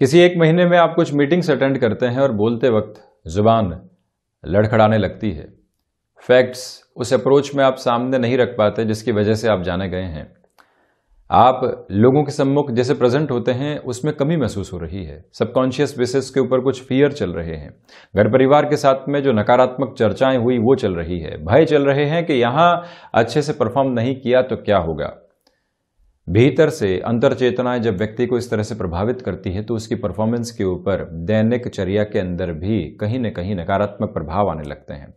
किसी एक महीने में आप कुछ मीटिंग्स अटेंड करते हैं और बोलते वक्त ज़ुबान लड़खड़ाने लगती है फैक्ट्स उस अप्रोच में आप सामने नहीं रख पाते जिसकी वजह से आप जाने गए हैं आप लोगों के सम्मुख जैसे प्रेजेंट होते हैं उसमें कमी महसूस हो रही है सबकॉन्शियस बेसिस के ऊपर कुछ फियर चल रहे हैं घर परिवार के साथ में जो नकारात्मक चर्चाएं हुई वो चल रही है भय चल रहे हैं कि यहाँ अच्छे से परफॉर्म नहीं किया तो क्या होगा भीतर से अंतर चेतनाएं जब व्यक्ति को इस तरह से प्रभावित करती है तो उसकी परफॉर्मेंस के ऊपर दैनिक चर्या के अंदर भी कहीं न कहीं नकारात्मक प्रभाव आने लगते हैं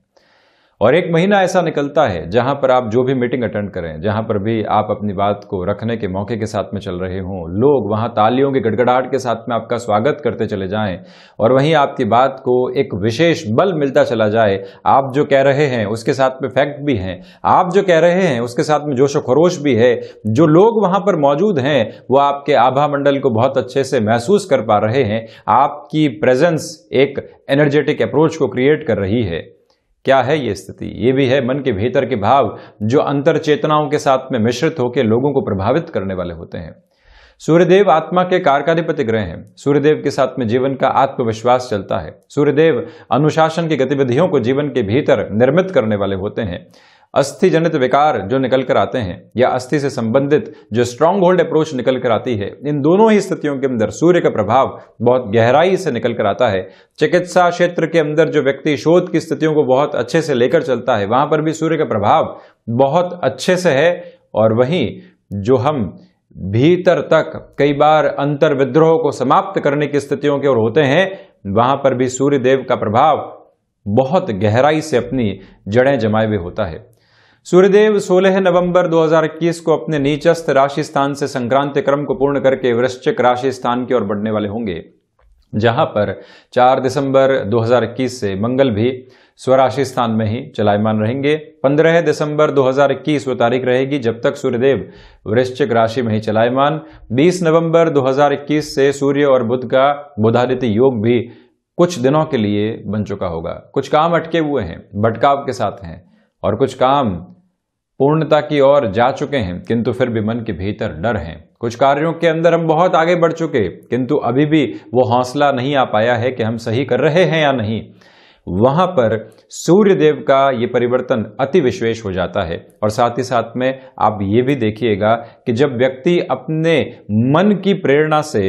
और एक महीना ऐसा निकलता है जहां पर आप जो भी मीटिंग अटेंड करें जहां पर भी आप अपनी बात को रखने के मौके के साथ में चल रहे हों लोग वहां तालियों के गड़गड़ाहट के साथ में आपका स्वागत करते चले जाएं और वहीं आपकी बात को एक विशेष बल मिलता चला जाए आप जो कह रहे हैं उसके साथ में फैक्ट भी हैं आप जो कह रहे हैं उसके साथ में जोश खरोश भी है जो लोग वहां पर मौजूद हैं वो आपके आभा मंडल को बहुत अच्छे से महसूस कर पा रहे हैं आपकी प्रेजेंस एक एनर्जेटिक अप्रोच को क्रिएट कर रही है क्या है ये स्थिति ये भी है मन के भीतर के भाव जो अंतर चेतनाओं के साथ में मिश्रित होकर लोगों को प्रभावित करने वाले होते हैं सूर्यदेव आत्मा के कारकाधिपति ग्रह हैं सूर्यदेव के साथ में जीवन का आत्मविश्वास चलता है सूर्यदेव अनुशासन की गतिविधियों को जीवन के भीतर निर्मित करने वाले होते हैं अस्थि जनित विकार जो निकल कर आते हैं या अस्थि से संबंधित जो स्ट्रांग होल्ड अप्रोच निकल कर आती है इन दोनों ही स्थितियों के अंदर सूर्य का प्रभाव बहुत गहराई से निकल कर आता है चिकित्सा क्षेत्र के अंदर जो व्यक्ति शोध की स्थितियों को बहुत अच्छे से लेकर चलता है वहां पर भी सूर्य का प्रभाव बहुत अच्छे से है और वहीं जो हम भीतर तक कई बार अंतर विद्रोह को समाप्त करने की स्थितियों के ओर होते हैं वहां पर भी सूर्य देव का प्रभाव बहुत गहराई से अपनी जड़ें जमाए हुए होता है सूर्यदेव 16 नवंबर 2021 को अपने नीचस्थ राशि स्थान से संक्रांति क्रम को पूर्ण करके वृश्चिक राशि स्थान की ओर बढ़ने वाले होंगे जहां पर 4 दिसंबर 2021 से मंगल भी स्वराशि स्थान में ही चलायमान रहेंगे 15 दिसंबर 2021 वो तारीख रहेगी जब तक सूर्यदेव वृश्चिक राशि में ही चलायमान 20 नवंबर 2021 से सूर्य और बुद्ध का बुधादित्य योग भी कुछ दिनों के लिए बन चुका होगा कुछ काम अटके हुए हैं भटकाव के साथ हैं और कुछ काम पूर्णता की ओर जा चुके हैं किंतु फिर भी मन के भीतर डर है कुछ कार्यों के अंदर हम बहुत आगे बढ़ चुके किंतु अभी भी वो हौसला नहीं आ पाया है कि हम सही कर रहे हैं या नहीं वहां पर सूर्य देव का ये परिवर्तन अति विशेष हो जाता है और साथ ही साथ में आप ये भी देखिएगा कि जब व्यक्ति अपने मन की प्रेरणा से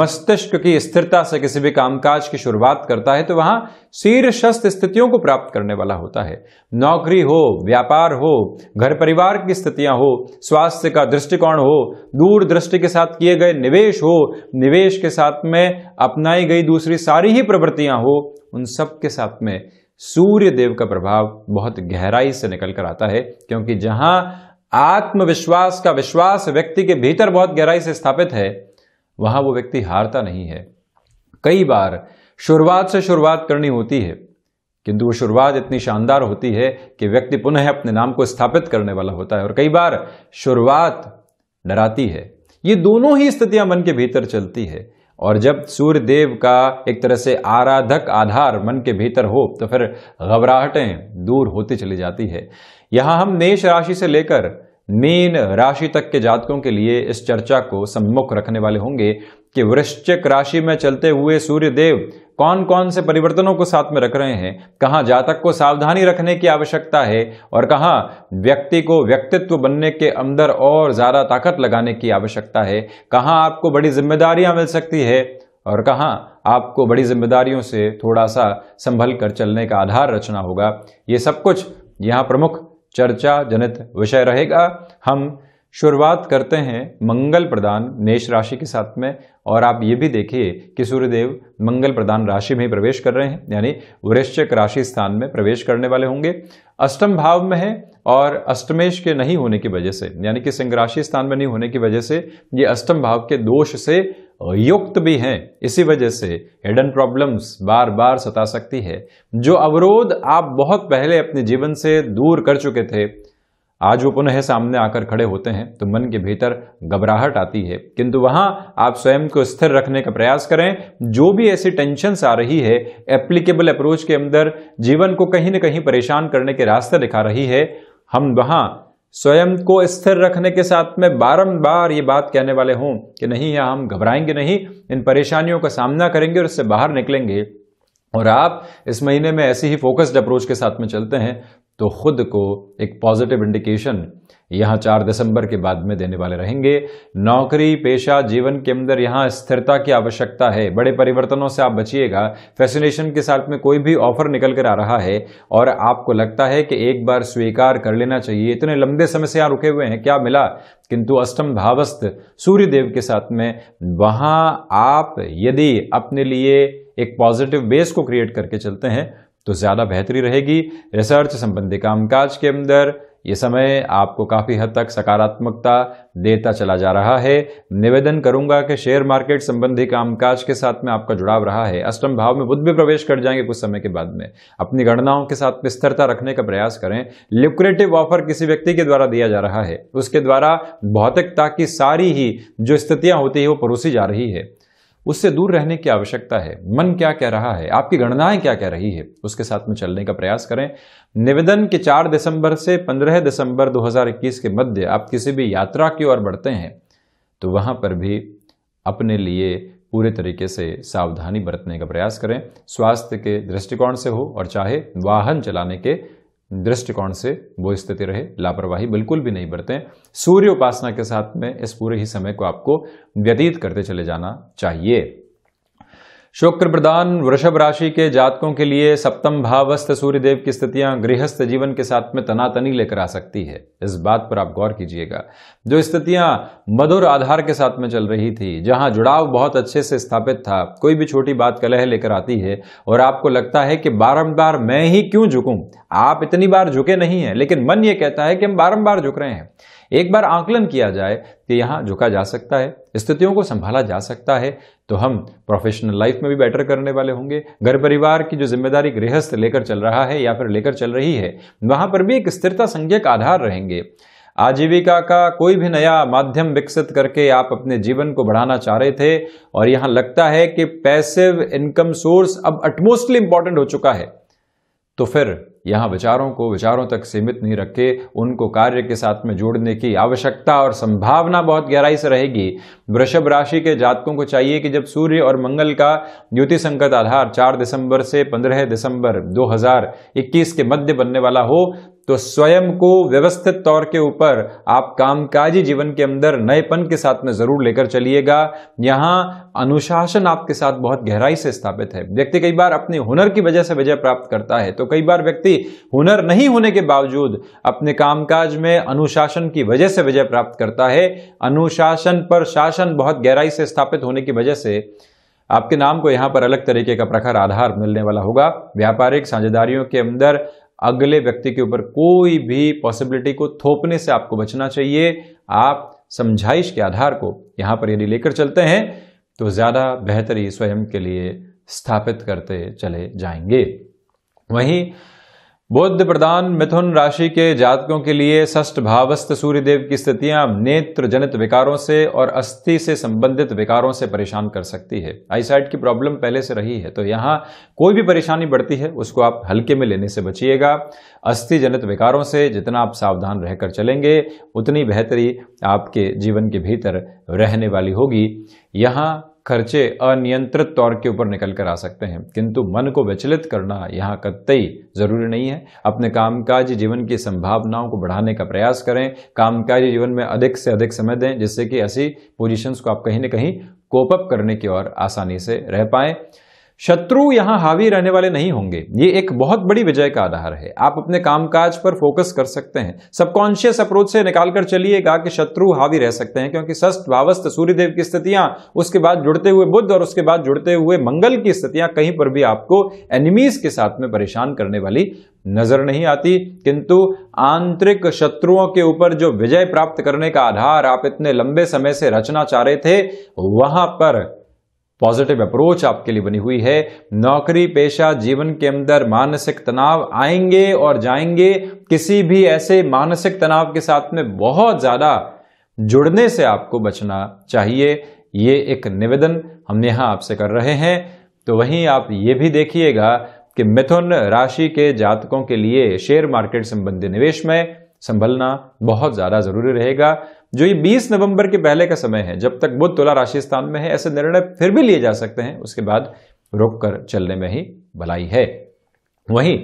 मस्तिष्क की स्थिरता से किसी भी कामकाज की शुरुआत करता है तो वहां शीर्षस्थ स्थितियों को प्राप्त करने वाला होता है नौकरी हो व्यापार हो घर परिवार की स्थितियां हो स्वास्थ्य का दृष्टिकोण हो दूर दृष्टि के साथ किए गए निवेश हो निवेश के साथ में अपनाई गई दूसरी सारी ही प्रवृत्तियां हो उन सब के साथ में सूर्य देव का प्रभाव बहुत गहराई से निकल कर आता है क्योंकि जहां आत्मविश्वास का विश्वास व्यक्ति के भीतर बहुत गहराई से स्थापित है वहां वो व्यक्ति हारता नहीं है कई बार शुरुआत से शुरुआत करनी होती है किंतु वो शुरुआत इतनी शानदार होती है कि व्यक्ति पुनः अपने नाम को स्थापित करने वाला होता है और कई बार शुरुआत डराती है ये दोनों ही स्थितियां मन के भीतर चलती है और जब सूर्य देव का एक तरह से आराधक आधार मन के भीतर हो तो फिर घबराहटें दूर होती चली जाती है यहां हम मेष राशि से लेकर मीन राशि तक के जातकों के लिए इस चर्चा को सम्मुख रखने वाले होंगे कि वृश्चिक राशि में चलते हुए सूर्य देव कौन कौन से परिवर्तनों को साथ में रख रहे हैं कहाँ जातक को सावधानी रखने की आवश्यकता है और कहाँ व्यक्ति को व्यक्तित्व बनने के अंदर और ज़्यादा ताकत लगाने की आवश्यकता है कहाँ आपको बड़ी जिम्मेदारियाँ मिल सकती है और कहाँ आपको बड़ी जिम्मेदारियों से थोड़ा सा संभल कर चलने का आधार रचना होगा ये सब कुछ यहाँ प्रमुख चर्चा जनित विषय रहेगा हम शुरुआत करते हैं मंगल प्रदान मेष राशि के साथ में और आप ये भी देखिए कि सूर्यदेव मंगल प्रदान राशि में प्रवेश कर रहे हैं यानी वृश्चिक राशि स्थान में प्रवेश करने वाले होंगे अष्टम भाव में है और अष्टमेश के नहीं होने की वजह से यानी कि सिंह राशि स्थान में नहीं होने की वजह से ये अष्टम भाव के दोष से युक्त भी हैं इसी वजह से हिडन प्रॉब्लम्स बार बार सता सकती है जो अवरोध आप बहुत पहले अपने जीवन से दूर कर चुके थे आज वो पुनः सामने आकर खड़े होते हैं तो मन के भीतर घबराहट आती है किंतु वहां आप स्वयं को स्थिर रखने का प्रयास करें जो भी ऐसी टेंशन आ रही है एप्लीकेबल अप्रोच के अंदर जीवन को कहीं ना कहीं परेशान करने के रास्ते दिखा रही है हम वहां स्वयं को स्थिर रखने के साथ में बारंबार ये बात कहने वाले हों कि नहीं हम घबराएंगे नहीं इन परेशानियों का सामना करेंगे और इससे बाहर निकलेंगे और आप इस महीने में ऐसे ही फोकस्ड अप्रोच के साथ में चलते हैं तो खुद को एक पॉजिटिव इंडिकेशन यहां चार दिसंबर के बाद में देने वाले रहेंगे नौकरी पेशा जीवन के अंदर यहां स्थिरता की आवश्यकता है बड़े परिवर्तनों से आप बचिएगा फैसिनेशन के साथ में कोई भी ऑफर निकल कर आ रहा है और आपको लगता है कि एक बार स्वीकार कर लेना चाहिए इतने लंबे समय से यहां रुके हुए हैं क्या मिला किंतु अष्टम भावस्थ सूर्यदेव के साथ में वहां आप यदि अपने लिए एक पॉजिटिव बेस को क्रिएट करके चलते हैं तो ज़्यादा बेहतरी रहेगी रिसर्च संबंधी कामकाज के अंदर ये समय आपको काफ़ी हद तक सकारात्मकता देता चला जा रहा है निवेदन करूंगा कि शेयर मार्केट संबंधी कामकाज के साथ में आपका जुड़ाव रहा है अष्टम भाव में बुद्ध भी प्रवेश कर जाएंगे कुछ समय के बाद में अपनी गणनाओं के साथ स्थिरता रखने का प्रयास करें लिक्रेटिव ऑफर किसी व्यक्ति के द्वारा दिया जा रहा है उसके द्वारा भौतिकता की सारी ही जो स्थितियां होती है वो परोसी जा रही है उससे दूर रहने की आवश्यकता है मन क्या कह रहा है आपकी गणनाएं क्या कह रही है उसके साथ में चलने का प्रयास करें निवेदन के 4 दिसंबर से 15 दिसंबर 2021 के मध्य आप किसी भी यात्रा की ओर बढ़ते हैं तो वहां पर भी अपने लिए पूरे तरीके से सावधानी बरतने का प्रयास करें स्वास्थ्य के दृष्टिकोण से हो और चाहे वाहन चलाने के दृष्टिकोण से वो स्थिति रहे लापरवाही बिल्कुल भी नहीं बरतें सूर्य उपासना के साथ में इस पूरे ही समय को आपको व्यतीत करते चले जाना चाहिए शुक्र प्रदान वृषभ राशि के जातकों के लिए सप्तम भावस्थ सूर्यदेव की स्थितियां गृहस्थ जीवन के साथ में तनातनी लेकर आ सकती है इस बात पर आप गौर कीजिएगा जो स्थितियां मधुर आधार के साथ में चल रही थी जहां जुड़ाव बहुत अच्छे से स्थापित था कोई भी छोटी बात कलह लेकर आती है और आपको लगता है कि बारम्बार मैं ही क्यों झुकूं आप इतनी बार झुके नहीं है लेकिन मन ये कहता है कि हम बारम्बार झुक रहे हैं एक बार आंकलन किया जाए कि यहाँ झुका जा सकता है स्थितियों को संभाला जा सकता है तो हम प्रोफेशनल लाइफ में भी बेटर करने वाले होंगे घर परिवार की जो जिम्मेदारी गृहस्थ लेकर चल रहा है या फिर लेकर चल रही है वहाँ पर भी एक स्थिरता संज्ञक आधार रहेंगे आजीविका का कोई भी नया माध्यम विकसित करके आप अपने जीवन को बढ़ाना चाह रहे थे और यहां लगता है कि पैसिव इनकम सोर्स अब अटमोस्टली इंपॉर्टेंट हो चुका है तो फिर यहाँ विचारों को विचारों तक सीमित नहीं रखे उनको कार्य के साथ में जोड़ने की आवश्यकता और संभावना बहुत गहराई से रहेगी वृषभ राशि के जातकों को चाहिए कि जब सूर्य और मंगल का युति संकट आधार 4 दिसंबर से 15 दिसंबर 2021 के मध्य बनने वाला हो तो स्वयं को व्यवस्थित तौर के ऊपर आप कामकाजी जीवन के अंदर नएपन के साथ में जरूर लेकर चलिएगा यहाँ अनुशासन आपके साथ बहुत गहराई से स्थापित है व्यक्ति कई बार अपने हुनर की वजह से विजय प्राप्त करता है तो कई बार व्यक्ति हुनर नहीं होने के बावजूद अपने कामकाज में अनुशासन की वजह से विजय प्राप्त करता है अनुशासन पर शासन बहुत गहराई से स्थापित होने की वजह से आपके नाम को यहाँ पर अलग तरीके का प्रखर आधार मिलने वाला होगा व्यापारिक साझेदारियों के अंदर अगले व्यक्ति के ऊपर कोई भी पॉसिबिलिटी को थोपने से आपको बचना चाहिए आप समझाइश के आधार को यहाँ पर यदि लेकर चलते हैं तो ज़्यादा बेहतरी स्वयं के लिए स्थापित करते चले जाएंगे वहीं बुद्ध प्रदान मिथुन राशि के जातकों के लिए षष्ठ भावस्थ सूर्यदेव की स्थितियां नेत्र जनित विकारों से और अस्थि से संबंधित विकारों से परेशान कर सकती है आईसाइट की प्रॉब्लम पहले से रही है तो यहाँ कोई भी परेशानी बढ़ती है उसको आप हल्के में लेने से बचिएगा अस्थि जनित विकारों से जितना आप सावधान रहकर चलेंगे उतनी बेहतरी आपके जीवन के भीतर रहने वाली होगी यहाँ खर्चे अनियंत्रित तौर के ऊपर निकल कर आ सकते हैं किंतु मन को विचलित करना यहाँ कतई ज़रूरी नहीं है अपने कामकाज जीवन की संभावनाओं को बढ़ाने का प्रयास करें कामकाजी जीवन में अधिक से अधिक समय दें जिससे कि ऐसी पोजिशंस को आप कहीं ना कहीं कोप अप करने की ओर आसानी से रह पाएं शत्रु यहां हावी रहने वाले नहीं होंगे ये एक बहुत बड़ी विजय का आधार है आप अपने कामकाज पर फोकस कर सकते हैं सबकॉन्शियस अप्रोच से निकालकर चलिएगा कि शत्रु हावी रह सकते हैं क्योंकि सस्त वावस्त सूर्यदेव की स्थितियां उसके बाद जुड़ते हुए बुद्ध और उसके बाद जुड़ते हुए मंगल की स्थितियां कहीं पर भी आपको एनिमीज के साथ में परेशान करने वाली नजर नहीं आती किंतु आंतरिक शत्रुओं के ऊपर जो विजय प्राप्त करने का आधार आप इतने लंबे समय से रचना चाह रहे थे वहां पर पॉजिटिव अप्रोच आपके लिए बनी हुई है नौकरी पेशा जीवन के अंदर मानसिक तनाव आएंगे और जाएंगे किसी भी ऐसे मानसिक तनाव के साथ में बहुत ज़्यादा जुड़ने से आपको बचना चाहिए ये एक निवेदन हम यहां आपसे कर रहे हैं तो वहीं आप ये भी देखिएगा कि मिथुन राशि के जातकों के लिए शेयर मार्केट संबंधी निवेश में संभलना बहुत ज़्यादा ज़रूरी रहेगा जो ये 20 नवंबर के पहले का समय है जब तक बुद्ध तुला राशि स्थान में है ऐसे निर्णय फिर भी लिए जा सकते हैं उसके बाद रोक कर चलने में ही भलाई है वहीं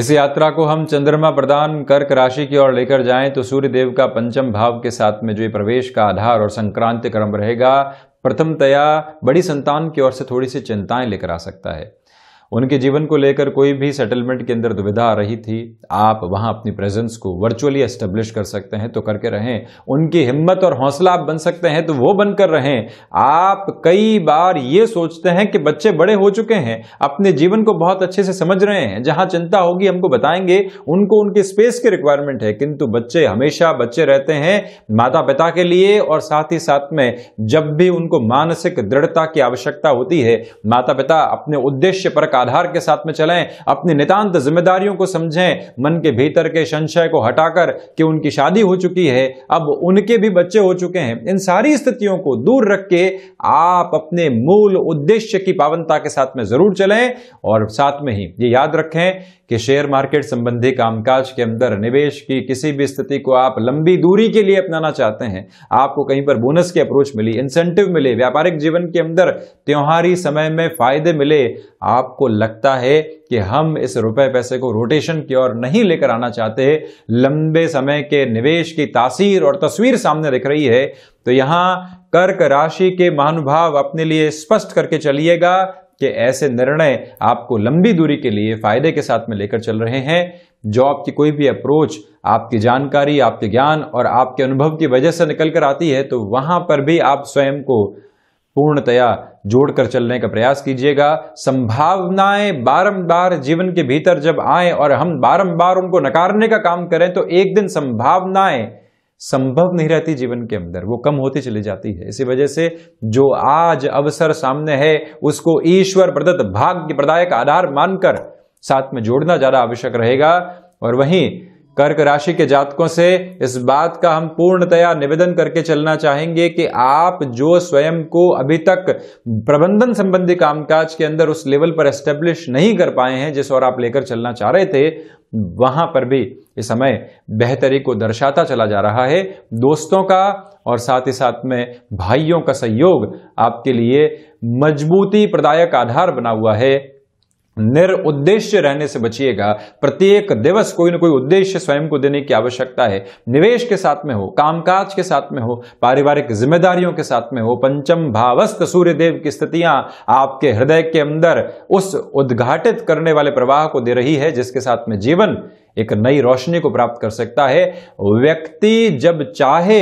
इस यात्रा को हम चंद्रमा प्रदान कर्क राशि की ओर लेकर जाएं तो सूर्य देव का पंचम भाव के साथ में जो ये प्रवेश का आधार और संक्रांति क्रम रहेगा प्रथमतया बड़ी संतान की ओर से थोड़ी सी चिंताएं लेकर आ सकता है उनके जीवन को लेकर कोई भी सेटलमेंट के अंदर दुविधा आ रही थी आप वहाँ अपनी प्रेजेंस को वर्चुअली एस्टेब्लिश कर सकते हैं तो करके रहें उनकी हिम्मत और हौसला आप बन सकते हैं तो वो बनकर रहें आप कई बार ये सोचते हैं कि बच्चे बड़े हो चुके हैं अपने जीवन को बहुत अच्छे से समझ रहे हैं जहाँ चिंता होगी हमको बताएंगे उनको उनके स्पेस की रिक्वायरमेंट है किंतु बच्चे हमेशा बच्चे रहते हैं माता पिता के लिए और साथ ही साथ में जब भी उनको मानसिक दृढ़ता की आवश्यकता होती है माता पिता अपने उद्देश्य पर आधार के साथ में चलें अपनी नितान्त जिम्मेदारियों को समझें मन के भीतर के संशय को हटाकर कि उनकी शादी हो चुकी है अब उनके भी बच्चे हो चुके हैं इन सारी स्थितियों को दूर रख के आप अपने मूल उद्देश्य की पावनता के साथ में जरूर चलें और साथ में ही ये याद रखें कि शेयर मार्केट संबंधी कामकाज के अंदर निवेश की किसी भी स्थिति को आप लंबी दूरी के लिए अपनाना चाहते हैं आपको कहीं पर बोनस की अप्रोच मिली इंसेंटिव मिले व्यापारिक जीवन के अंदर त्योहारी समय में फायदे मिले आपको लगता है कि हम इस रुपए पैसे को रोटेशन की ओर नहीं लेकर आना चाहते लंबे समय के निवेश की तासीर और तस्वीर सामने दिख रही है तो यहां कर्क राशि के महानुभाव अपने लिए स्पष्ट करके चलिएगा कि ऐसे निर्णय आपको लंबी दूरी के लिए फायदे के साथ में लेकर चल रहे हैं जॉब की कोई भी अप्रोच आपकी जानकारी आपके ज्ञान और आपके अनुभव की वजह से निकल कर आती है तो वहां पर भी आप स्वयं को पूर्णतया जोड़कर चलने का प्रयास कीजिएगा संभावनाएं बारंबार जीवन के भीतर जब आए और हम बारंबार उनको नकारने का काम करें तो एक दिन संभावनाएं संभव नहीं रहती जीवन के अंदर वो कम होती चली जाती है इसी वजह से जो आज अवसर सामने है उसको ईश्वर प्रदत्त भाग्य प्रदायक आधार मानकर साथ में जोड़ना ज्यादा आवश्यक रहेगा और वहीं कर्क राशि के जातकों से इस बात का हम पूर्णतया निवेदन करके चलना चाहेंगे कि आप जो स्वयं को अभी तक प्रबंधन संबंधी कामकाज के अंदर उस लेवल पर एस्टेब्लिश नहीं कर पाए हैं जिस ओर आप लेकर चलना चाह रहे थे वहां पर भी इस समय बेहतरी को दर्शाता चला जा रहा है दोस्तों का और साथ ही साथ में भाइयों का सहयोग आपके लिए मजबूती प्रदायक आधार बना हुआ है निरुद्देश्य रहने से बचिएगा प्रत्येक दिवस कोई ना कोई उद्देश्य स्वयं को देने की आवश्यकता है निवेश के साथ में हो कामकाज के साथ में हो पारिवारिक जिम्मेदारियों के साथ में हो पंचम भावस्थ सूर्यदेव की स्थितियां आपके हृदय के अंदर उस उद्घाटित करने वाले प्रवाह को दे रही है जिसके साथ में जीवन एक नई रोशनी को प्राप्त कर सकता है व्यक्ति जब चाहे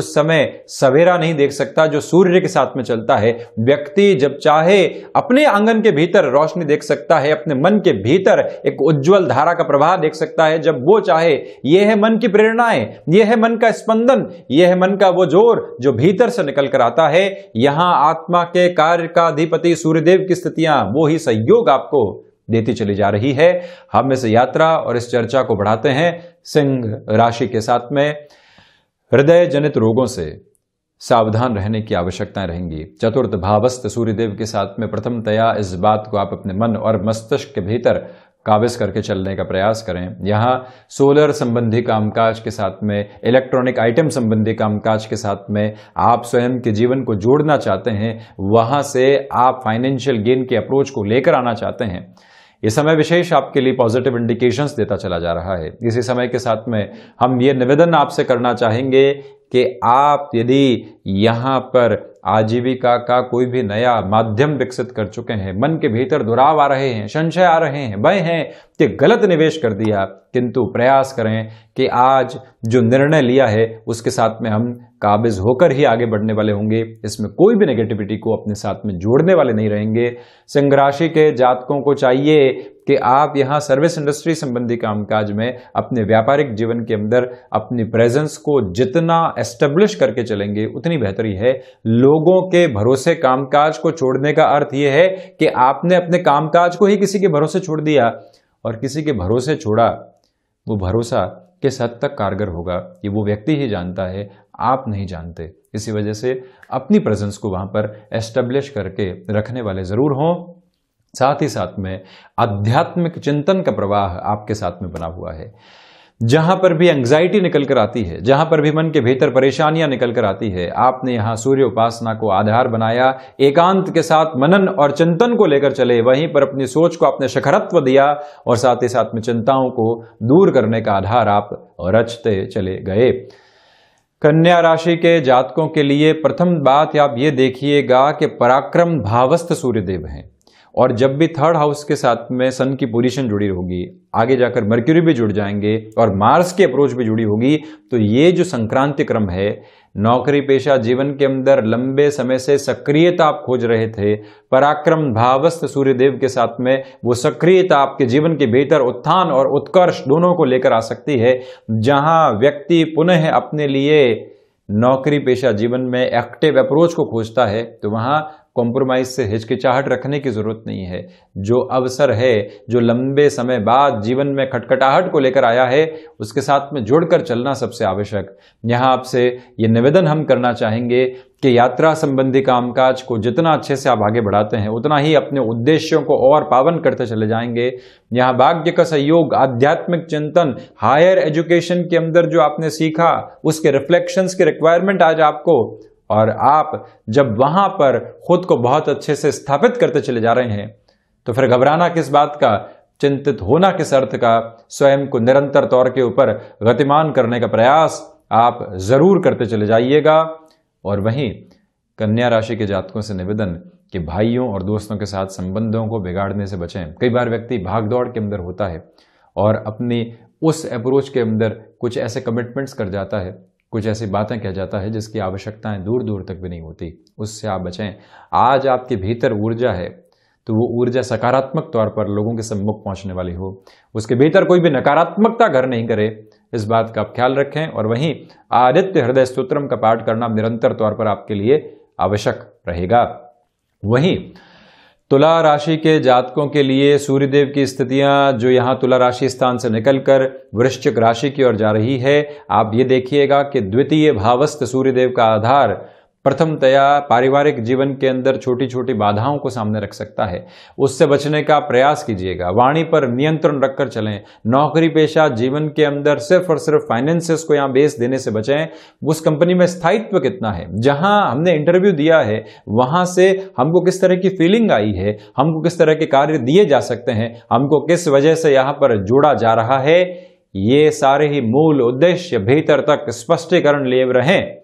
उस समय सवेरा नहीं देख सकता जो सूर्य के साथ में चलता है व्यक्ति जब चाहे अपने आंगन के भीतर रोशनी देख सकता है अपने मन के भीतर एक उज्जवल धारा का प्रवाह देख सकता है जब वो चाहे यह है मन की प्रेरणाएं यह है मन का स्पंदन यह है मन का वो जोर जो भीतर से निकल कर आता है यहां आत्मा के कार्य का अधिपति सूर्यदेव की स्थितियां वो ही सहयोग आपको देती चली जा रही है हम इस यात्रा और इस चर्चा को बढ़ाते हैं सिंह राशि के साथ में हृदय जनित रोगों से सावधान रहने की आवश्यकताएं रहेंगी चतुर्थ भावस्थ सूर्यदेव के साथ में प्रथमतया इस बात को आप अपने मन और मस्तिष्क के भीतर काबिज करके चलने का प्रयास करें यहाँ सोलर संबंधी कामकाज के साथ में इलेक्ट्रॉनिक आइटम संबंधी कामकाज के साथ में आप स्वयं के जीवन को जोड़ना चाहते हैं वहां से आप फाइनेंशियल गेन के अप्रोच को लेकर आना चाहते हैं ये समय विशेष आपके लिए पॉजिटिव इंडिकेशंस देता चला जा रहा है इसी समय के साथ में हम ये निवेदन आपसे करना चाहेंगे कि आप यदि यहाँ पर आजीविका का कोई भी नया माध्यम विकसित कर चुके हैं मन के भीतर दुराव आ रहे हैं संशय आ रहे हैं भय हैं कि गलत निवेश कर दिया किंतु प्रयास करें कि आज जो निर्णय लिया है उसके साथ में हम काबिज होकर ही आगे बढ़ने वाले होंगे इसमें कोई भी नेगेटिविटी को अपने साथ में जोड़ने वाले नहीं रहेंगे सिंह राशि के जातकों को चाहिए कि आप यहाँ सर्विस इंडस्ट्री संबंधी कामकाज में अपने व्यापारिक जीवन के अंदर अपनी प्रेजेंस को जितना एस्टेब्लिश करके चलेंगे उतनी बेहतरी है लोग लोगों के भरोसे कामकाज को छोड़ने का अर्थ यह है कि आपने अपने कामकाज को ही किसी के भरोसे छोड़ दिया और किसी के भरोसे छोड़ा वो भरोसा किस हद तक कारगर होगा ये वो व्यक्ति ही जानता है आप नहीं जानते इसी वजह से अपनी प्रेजेंस को वहां पर एस्टेब्लिश करके रखने वाले ज़रूर हों साथ ही साथ में आध्यात्मिक चिंतन का प्रवाह आपके साथ में बना हुआ है जहां पर भी एंग्जाइटी निकल कर आती है जहां पर भी मन के भीतर परेशानियां निकल कर आती है आपने यहां सूर्य उपासना को आधार बनाया एकांत के साथ मनन और चिंतन को लेकर चले वहीं पर अपनी सोच को आपने शखरत्व दिया और साथ ही साथ में चिंताओं को दूर करने का आधार आप रचते चले गए कन्या राशि के जातकों के लिए प्रथम बात आप ये देखिएगा कि पराक्रम भावस्थ सूर्यदेव हैं और जब भी थर्ड हाउस के साथ में सन की पोजीशन जुड़ी होगी आगे जाकर मर्क्यूरी भी जुड़ जाएंगे और मार्स की अप्रोच भी जुड़ी होगी तो ये जो संक्रांति क्रम है नौकरी पेशा जीवन के अंदर लंबे समय से सक्रियता आप खोज रहे थे पराक्रम भावस्थ सूर्यदेव के साथ में वो सक्रियता आपके जीवन के बेहतर उत्थान और उत्कर्ष दोनों को लेकर आ सकती है जहां व्यक्ति पुनः अपने लिए नौकरी पेशा जीवन में एक्टिव अप्रोच को खोजता है तो वहां कॉम्प्रोमाइज से हिचकिचाहट रखने की ज़रूरत नहीं है जो अवसर है जो लंबे समय बाद जीवन में खटखटाहट को लेकर आया है उसके साथ में जुड़कर चलना सबसे आवश्यक यहाँ आपसे ये निवेदन हम करना चाहेंगे कि यात्रा संबंधी कामकाज को जितना अच्छे से आप आगे बढ़ाते हैं उतना ही अपने उद्देश्यों को और पावन करते चले जाएंगे यहाँ भाग्य का सहयोग आध्यात्मिक चिंतन हायर एजुकेशन के अंदर जो आपने सीखा उसके रिफ्लेक्शंस के रिक्वायरमेंट आज आपको और आप जब वहां पर खुद को बहुत अच्छे से स्थापित करते चले जा रहे हैं तो फिर घबराना किस बात का चिंतित होना किस अर्थ का स्वयं को निरंतर तौर के ऊपर गतिमान करने का प्रयास आप जरूर करते चले जाइएगा और वहीं कन्या राशि के जातकों से निवेदन कि भाइयों और दोस्तों के साथ संबंधों को बिगाड़ने से बचें कई बार व्यक्ति भागदौड़ के अंदर होता है और अपनी उस अप्रोच के अंदर कुछ ऐसे कमिटमेंट्स कर जाता है कुछ ऐसी बातें कह जाता है जिसकी आवश्यकताएं दूर दूर तक भी नहीं होती उससे आप बचें आज आपके भीतर ऊर्जा है तो वो ऊर्जा सकारात्मक तौर पर लोगों के सम्मुख पहुंचने वाली हो उसके भीतर कोई भी नकारात्मकता घर नहीं करे इस बात का आप ख्याल रखें और वहीं आदित्य हृदय स्त्रोत्रम का पाठ करना निरंतर तौर पर आपके लिए आवश्यक रहेगा वहीं तुला राशि के जातकों के लिए सूर्यदेव की स्थितियां जो यहां तुला राशि स्थान से निकलकर वृश्चिक राशि की ओर जा रही है आप ये देखिएगा कि द्वितीय भावस्थ सूर्यदेव का आधार प्रथमतया पारिवारिक जीवन के अंदर छोटी छोटी बाधाओं को सामने रख सकता है उससे बचने का प्रयास कीजिएगा वाणी पर नियंत्रण रखकर चलें नौकरी पेशा जीवन के अंदर सिर्फ और सिर्फ फाइनेंसेस को यहाँ बेस देने से बचें उस कंपनी में स्थायित्व कितना है जहाँ हमने इंटरव्यू दिया है वहाँ से हमको किस तरह की फीलिंग आई है हमको किस तरह के कार्य दिए जा सकते हैं हमको किस वजह से यहाँ पर जोड़ा जा रहा है ये सारे ही मूल उद्देश्य भीतर तक स्पष्टीकरण लिए रहें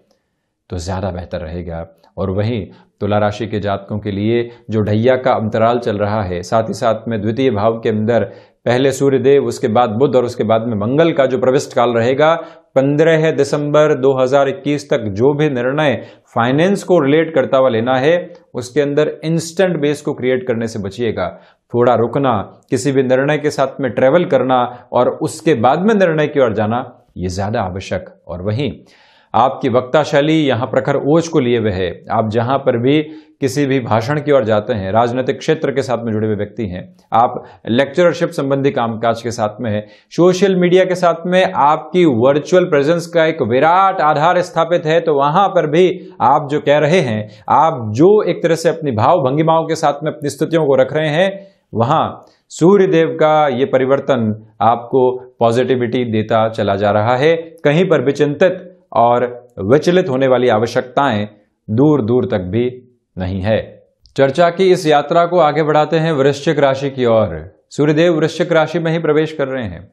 तो ज़्यादा बेहतर रहेगा और वहीं तुला राशि के जातकों के लिए जो ढैया का अंतराल चल रहा है साथ ही साथ में द्वितीय भाव के अंदर पहले सूर्य देव उसके बाद बुध और उसके बाद में मंगल का जो प्रविष्ट काल रहेगा 15 दिसंबर 2021 तक जो भी निर्णय फाइनेंस को रिलेट करता हुआ लेना है उसके अंदर इंस्टेंट बेस को क्रिएट करने से बचिएगा थोड़ा रुकना किसी भी निर्णय के साथ में ट्रेवल करना और उसके बाद में निर्णय की ओर जाना ये ज़्यादा आवश्यक और वहीं आपकी वक्ता शैली यहाँ प्रखर ओज को लिए हुए है आप जहाँ पर भी किसी भी भाषण की ओर जाते हैं राजनीतिक क्षेत्र के साथ में जुड़े हुए व्यक्ति हैं आप लेक्चरशिप संबंधी कामकाज के साथ में है सोशल मीडिया के साथ में आपकी वर्चुअल प्रेजेंस का एक विराट आधार स्थापित है तो वहां पर भी आप जो कह रहे हैं आप जो एक तरह से अपनी भाव भंगिमाओं के साथ में अपनी स्थितियों को रख रहे हैं वहां सूर्यदेव का ये परिवर्तन आपको पॉजिटिविटी देता चला जा रहा है कहीं पर भी चिंतित और विचलित होने वाली आवश्यकताएं दूर दूर तक भी नहीं है चर्चा की इस यात्रा को आगे बढ़ाते हैं वृश्चिक राशि की ओर सूर्यदेव वृश्चिक राशि में ही प्रवेश कर रहे हैं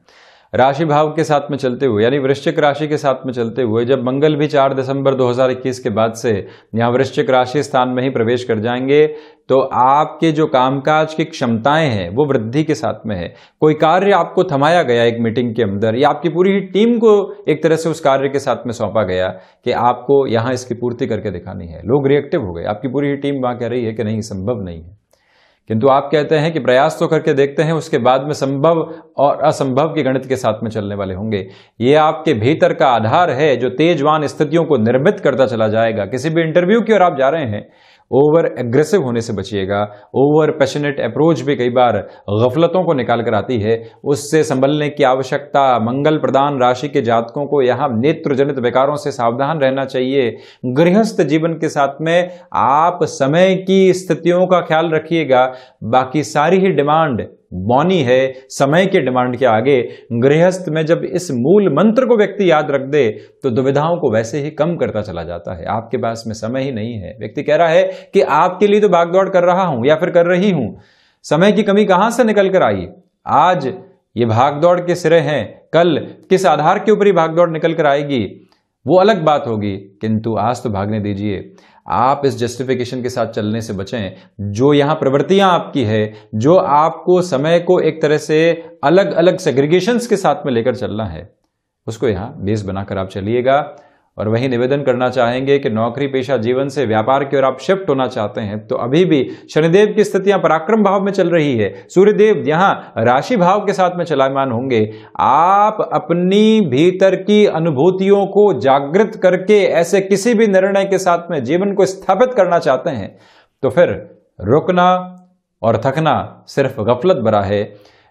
राशि भाव के साथ में चलते हुए यानी वृश्चिक राशि के साथ में चलते हुए जब मंगल भी 4 दिसंबर 2021 के बाद से यहाँ वृश्चिक राशि स्थान में ही प्रवेश कर जाएंगे तो आपके जो कामकाज की क्षमताएं हैं वो वृद्धि के साथ में है कोई कार्य आपको थमाया गया एक मीटिंग के अंदर या आपकी पूरी ही टीम को एक तरह से उस कार्य के साथ में सौंपा गया कि आपको यहाँ इसकी पूर्ति करके दिखानी है लोग रिएक्टिव हो गए आपकी पूरी ही टीम वहाँ कह रही है कि नहीं संभव नहीं है किंतु आप कहते हैं कि प्रयास तो करके देखते हैं उसके बाद में संभव और असंभव के गणित के साथ में चलने वाले होंगे ये आपके भीतर का आधार है जो तेजवान स्थितियों को निर्मित करता चला जाएगा किसी भी इंटरव्यू की ओर आप जा रहे हैं ओवर एग्रेसिव होने से बचिएगा ओवर पैशनेट अप्रोच भी कई बार गफलतों को निकाल कर आती है उससे संभलने की आवश्यकता मंगल प्रदान राशि के जातकों को यहाँ नेत्रजनित विकारों से सावधान रहना चाहिए गृहस्थ जीवन के साथ में आप समय की स्थितियों का ख्याल रखिएगा बाकी सारी ही डिमांड बॉनी है समय के डिमांड के आगे गृहस्थ में जब इस मूल मंत्र को व्यक्ति याद रख दे तो दुविधाओं को वैसे ही कम करता चला जाता है आपके पास में समय ही नहीं है व्यक्ति कह रहा है कि आपके लिए तो भागदौड़ कर रहा हूं या फिर कर रही हूं समय की कमी कहां से निकल कर आई आज ये भागदौड़ के सिरे हैं कल किस आधार के ऊपर ही भागदौड़ निकल कर आएगी वो अलग बात होगी किंतु आज तो भागने दीजिए आप इस जस्टिफिकेशन के साथ चलने से बचें जो यहाँ प्रवृत्तियाँ आपकी है जो आपको समय को एक तरह से अलग अलग सेग्रीगेशन के साथ में लेकर चलना है उसको यहाँ बेस बनाकर आप चलिएगा और वहीं निवेदन करना चाहेंगे कि नौकरी पेशा जीवन से व्यापार की ओर आप शिफ्ट होना चाहते हैं तो अभी भी शनिदेव की स्थितियां पराक्रम भाव में चल रही है सूर्यदेव यहां राशि भाव के साथ में चलायमान होंगे आप अपनी भीतर की अनुभूतियों को जागृत करके ऐसे किसी भी निर्णय के साथ में जीवन को स्थापित करना चाहते हैं तो फिर रुकना और थकना सिर्फ गफलत बरा है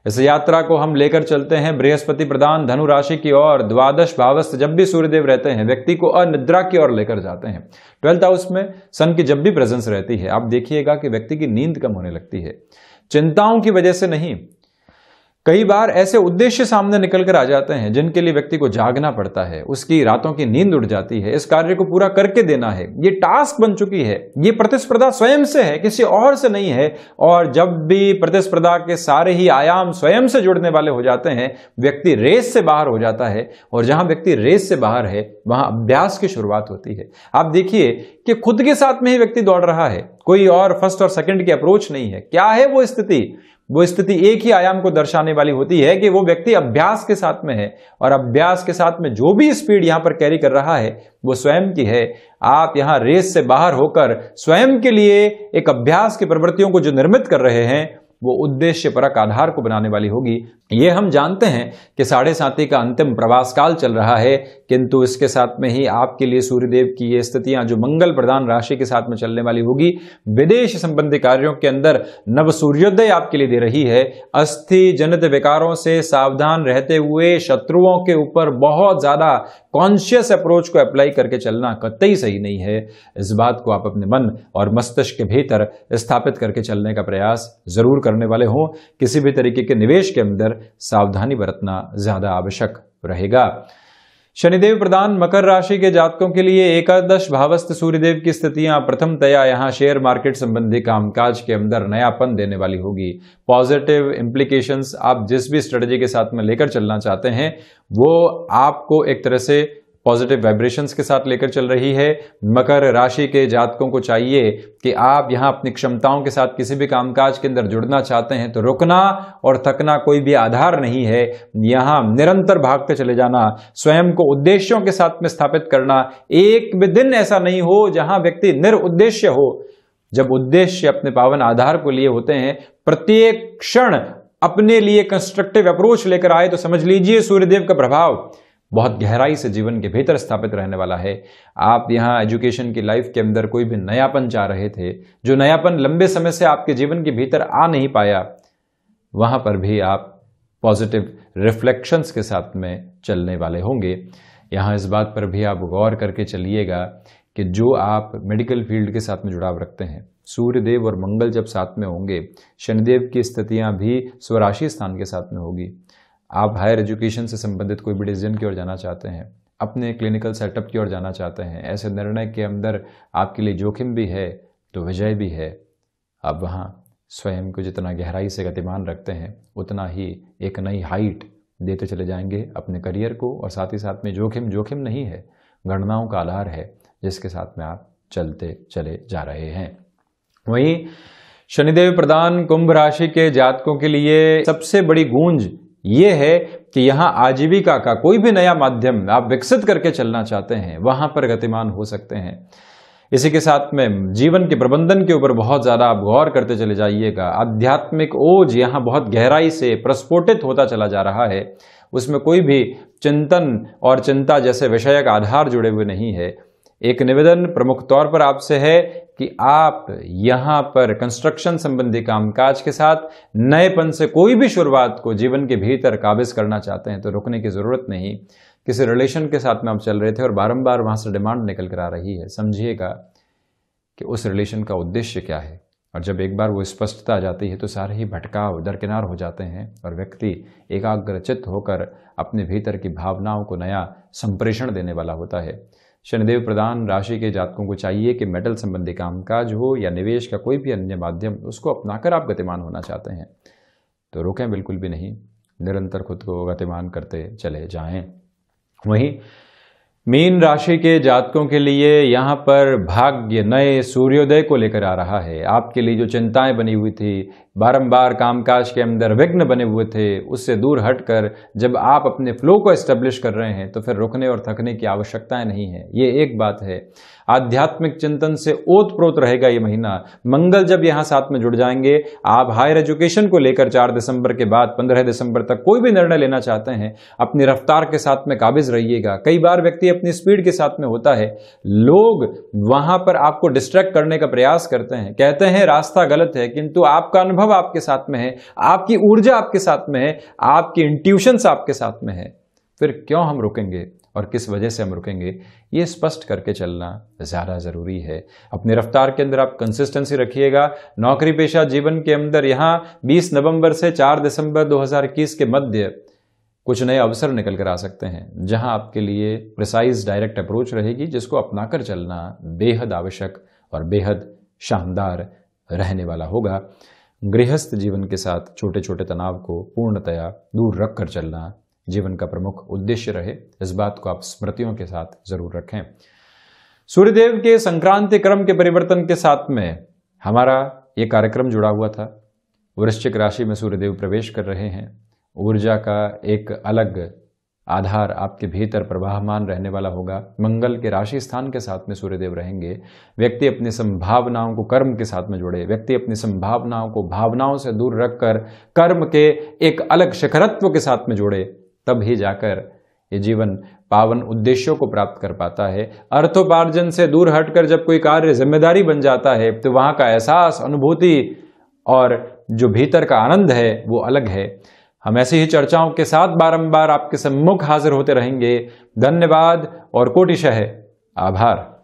इस यात्रा को हम लेकर चलते हैं बृहस्पति प्रदान धनु राशि की ओर द्वादश भावस्थ जब भी सूर्यदेव रहते हैं व्यक्ति को अनिद्रा की ओर लेकर जाते हैं ट्वेल्थ हाउस में सन की जब भी प्रेजेंस रहती है आप देखिएगा कि व्यक्ति की नींद कम होने लगती है चिंताओं की वजह से नहीं कई बार ऐसे उद्देश्य सामने निकल कर आ जाते हैं जिनके लिए व्यक्ति को जागना पड़ता है उसकी रातों की नींद उड़ जाती है इस कार्य को पूरा करके देना है ये टास्क बन चुकी है ये प्रतिस्पर्धा स्वयं से है किसी और से नहीं है और जब भी प्रतिस्पर्धा के सारे ही आयाम स्वयं से जुड़ने वाले हो जाते हैं व्यक्ति रेस से बाहर हो जाता है और जहां व्यक्ति रेस से बाहर है वहां अभ्यास की शुरुआत होती है आप देखिए कि खुद के साथ में ही व्यक्ति दौड़ रहा है कोई और फर्स्ट और सेकंड की अप्रोच नहीं है क्या है वो स्थिति वो स्थिति एक ही आयाम को दर्शाने वाली होती है कि वो व्यक्ति अभ्यास के साथ में है और अभ्यास के साथ में जो भी स्पीड यहां पर कैरी कर रहा है वो स्वयं की है आप यहां रेस से बाहर होकर स्वयं के लिए एक अभ्यास की प्रवृत्तियों को जो निर्मित कर रहे हैं वो उद्देश्य परक आधार को बनाने वाली होगी ये हम जानते हैं कि साढ़े साथी का अंतिम प्रवास काल चल रहा है किंतु इसके साथ में ही आपके लिए सूर्यदेव की ये स्थितियां जो मंगल प्रधान राशि के साथ में चलने वाली होगी विदेश संबंधी कार्यों के अंदर नव सूर्योदय आपके लिए दे रही है अस्थि जनित विकारों से सावधान रहते हुए शत्रुओं के ऊपर बहुत ज्यादा कॉन्शियस अप्रोच को अप्लाई करके चलना कतई सही नहीं है इस बात को आप अपने मन और मस्तिष्क के भीतर स्थापित करके चलने का प्रयास जरूर करने वाले हों किसी भी तरीके के निवेश के अंदर सावधानी बरतना ज़्यादा आवश्यक रहेगा शनिदेव प्रदान मकर राशि के जातकों के लिए एकादश भावस्थ सूर्यदेव की स्थितियां प्रथम तया यहां शेयर मार्केट संबंधी कामकाज के अंदर नयापन देने वाली होगी पॉजिटिव इंप्लीकेशन आप जिस भी स्ट्रेटजी के साथ में लेकर चलना चाहते हैं वो आपको एक तरह से पॉजिटिव वाइब्रेशंस के साथ लेकर चल रही है मकर राशि के जातकों को चाहिए कि आप यहां अपनी क्षमताओं के साथ किसी भी कामकाज के अंदर जुड़ना चाहते हैं तो रुकना और थकना कोई भी आधार नहीं है यहां निरंतर भागते चले जाना स्वयं को उद्देश्यों के साथ में स्थापित करना एक भी दिन ऐसा नहीं हो जहां व्यक्ति निरुद्देश्य हो जब उद्देश्य अपने पावन आधार को लिए होते हैं प्रत्येक क्षण अपने लिए कंस्ट्रक्टिव अप्रोच लेकर आए तो समझ लीजिए सूर्यदेव का प्रभाव बहुत गहराई से जीवन के भीतर स्थापित रहने वाला है आप यहाँ एजुकेशन की लाइफ के अंदर कोई भी नयापन चाह रहे थे जो नयापन लंबे समय से आपके जीवन के भीतर आ नहीं पाया वहाँ पर भी आप पॉजिटिव रिफ्लेक्शंस के साथ में चलने वाले होंगे यहाँ इस बात पर भी आप गौर करके चलिएगा कि जो आप मेडिकल फील्ड के साथ में जुड़ाव रखते हैं सूर्यदेव और मंगल जब साथ में होंगे शनिदेव की स्थितियाँ भी स्वराशि स्थान के साथ में होगी आप हायर एजुकेशन से संबंधित कोई भी डिसीजन की ओर जाना चाहते हैं अपने क्लिनिकल सेटअप की ओर जाना चाहते हैं ऐसे निर्णय के अंदर आपके लिए जोखिम भी है तो विजय भी है आप वहाँ स्वयं को जितना गहराई से गतिमान रखते हैं उतना ही एक नई हाइट देते चले जाएंगे अपने करियर को और साथ ही साथ में जोखिम जोखिम नहीं है गणनाओं का आधार है जिसके साथ में आप चलते चले जा रहे हैं वहीं शनिदेव प्रदान कुंभ राशि के जातकों के लिए सबसे बड़ी गूंज यह है कि यहां आजीविका का कोई भी नया माध्यम आप विकसित करके चलना चाहते हैं वहां पर गतिमान हो सकते हैं इसी के साथ में जीवन के प्रबंधन के ऊपर बहुत ज़्यादा आप गौर करते चले जाइएगा आध्यात्मिक ओज यहां बहुत गहराई से प्रस्फोटित होता चला जा रहा है उसमें कोई भी चिंतन और चिंता जैसे विषयक आधार जुड़े हुए नहीं है एक निवेदन प्रमुख तौर पर आपसे है कि आप यहां पर कंस्ट्रक्शन संबंधी कामकाज के साथ नएपन से कोई भी शुरुआत को जीवन के भीतर काबिज करना चाहते हैं तो रुकने की ज़रूरत नहीं किसी रिलेशन के साथ में आप चल रहे थे और बारंबार वहां से डिमांड निकल कर आ रही है समझिएगा कि उस रिलेशन का उद्देश्य क्या है और जब एक बार वो स्पष्टता आ जाती है तो सारे ही भटकाव दरकिनार हो जाते हैं और व्यक्ति एकाग्रचित होकर अपने भीतर की भावनाओं को नया संप्रेषण देने वाला होता है शनिदेव प्रदान राशि के जातकों को चाहिए कि मेटल संबंधी कामकाज हो या निवेश का कोई भी अन्य माध्यम उसको अपनाकर आप गतिमान होना चाहते हैं तो रुकें बिल्कुल भी नहीं निरंतर खुद को गतिमान करते चले जाएं वहीं मीन राशि के जातकों के लिए यहाँ पर भाग्य नए सूर्योदय को लेकर आ रहा है आपके लिए जो चिंताएं बनी हुई थी बारंबार कामकाज के अंदर विघ्न बने हुए थे उससे दूर हटकर जब आप अपने फ्लो को एस्टेब्लिश कर रहे हैं तो फिर रुकने और थकने की आवश्यकताएं नहीं है ये एक बात है आध्यात्मिक चिंतन से ओतप्रोत रहेगा ये महीना मंगल जब यहां साथ में जुड़ जाएंगे आप हायर एजुकेशन को लेकर चार दिसंबर के बाद पंद्रह दिसंबर तक कोई भी निर्णय लेना चाहते हैं अपनी रफ्तार के साथ में काबिज रहिएगा कई बार व्यक्ति अपनी स्पीड के साथ में होता है लोग वहां पर आपको डिस्ट्रैक्ट करने का प्रयास करते हैं कहते हैं रास्ता गलत है किंतु आपका अनुभव आपके साथ में है आपकी ऊर्जा आपके साथ में है आपकी इंट्यूशंस आपके साथ में है फिर क्यों हम रुकेंगे और किस वजह से हम रुकेंगे ये स्पष्ट करके चलना ज़्यादा ज़रूरी है अपनी रफ्तार के अंदर आप कंसिस्टेंसी रखिएगा नौकरी पेशा जीवन के अंदर यहाँ 20 नवंबर से 4 दिसंबर 2021 के मध्य कुछ नए अवसर निकल कर आ सकते हैं जहां आपके लिए प्रिसाइज डायरेक्ट अप्रोच रहेगी जिसको अपनाकर चलना बेहद आवश्यक और बेहद शानदार रहने वाला होगा गृहस्थ जीवन के साथ छोटे छोटे तनाव को पूर्णतया दूर रख कर चलना जीवन का प्रमुख उद्देश्य रहे इस बात को आप स्मृतियों के साथ जरूर रखें सूर्यदेव के संक्रांति क्रम के परिवर्तन के साथ में हमारा ये कार्यक्रम जुड़ा हुआ था वृश्चिक राशि में सूर्यदेव प्रवेश कर रहे हैं ऊर्जा का एक अलग आधार आपके भीतर प्रवाहमान रहने वाला होगा मंगल के राशि स्थान के साथ में सूर्यदेव रहेंगे व्यक्ति अपनी संभावनाओं को कर्म के साथ में जोड़े व्यक्ति अपनी संभावनाओं को भावनाओं से दूर रखकर कर्म के एक अलग शिखरत्व के साथ में जोड़े तब ही जाकर ये जीवन पावन उद्देश्यों को प्राप्त कर पाता है अर्थोपार्जन से दूर हटकर जब कोई कार्य जिम्मेदारी बन जाता है तो वहाँ का एहसास अनुभूति और जो भीतर का आनंद है वो अलग है हम ऐसी ही चर्चाओं के साथ बारंबार आपके सम्मुख हाजिर होते रहेंगे धन्यवाद और कोटिशह आभार